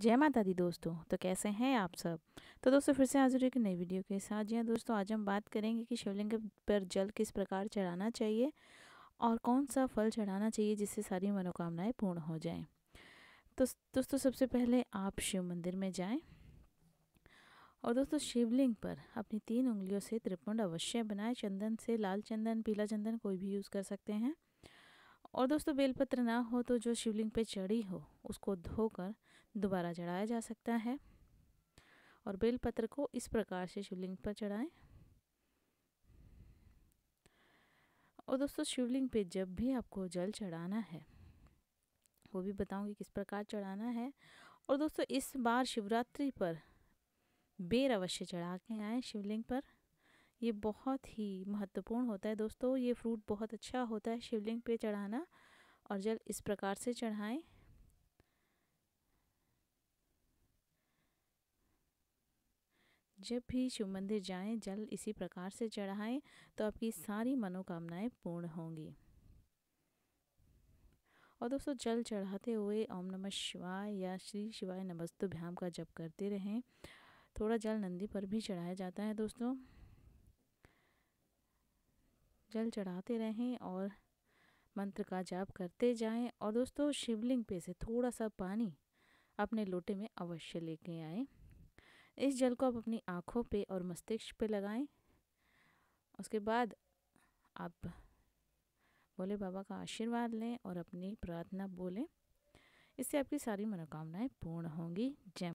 जय माता दी दोस्तों तो कैसे हैं आप सब तो दोस्तों फिर से हाजिर एक नई वीडियो के साथ जी हाँ दोस्तों आज हम बात करेंगे कि शिवलिंग पर जल किस प्रकार चढ़ाना चाहिए और कौन सा फल चढ़ाना चाहिए जिससे सारी मनोकामनाएं पूर्ण हो जाएं तो दोस्तों सबसे पहले आप शिव मंदिर में जाएं और दोस्तों शिवलिंग पर अपनी तीन उंगलियों से त्रिपुंड अवश्य बनाएं चंदन से लाल चंदन पीला चंदन कोई भी यूज़ कर सकते हैं और दोस्तों बेलपत्र ना हो तो जो शिवलिंग पर चढ़ी हो उसको धोकर दोबारा चढ़ाया जा सकता है और बेलपत्र को इस प्रकार से शिवलिंग पर चढ़ाएं और दोस्तों शिवलिंग पे जब भी आपको जल चढ़ाना है वो भी बताऊंगी किस प्रकार चढ़ाना है और दोस्तों इस बार शिवरात्रि पर बेर अवश्य चढ़ा के आए शिवलिंग पर ये बहुत ही महत्वपूर्ण होता है दोस्तों ये फ्रूट बहुत अच्छा होता है शिवलिंग पे चढ़ाना और जल इस प्रकार से चढ़ाएं जब भी शिव मंदिर जाएं जल इसी प्रकार से चढ़ाएं तो आपकी सारी मनोकामनाएं पूर्ण होंगी और दोस्तों जल चढ़ाते हुए ओम नमः शिवाय या श्री शिवाय भ्याम का जप करते रहें थोड़ा जल नंदी पर भी चढ़ाया जाता है दोस्तों जल चढ़ाते रहें और मंत्र का जाप करते जाएं और दोस्तों शिवलिंग पे से थोड़ा सा पानी अपने लोटे में अवश्य लेके आएं इस जल को आप अपनी आँखों पे और मस्तिष्क पे लगाएं उसके बाद आप भोले बाबा का आशीर्वाद लें और अपनी प्रार्थना बोलें इससे आपकी सारी मनोकामनाएं पूर्ण होंगी जय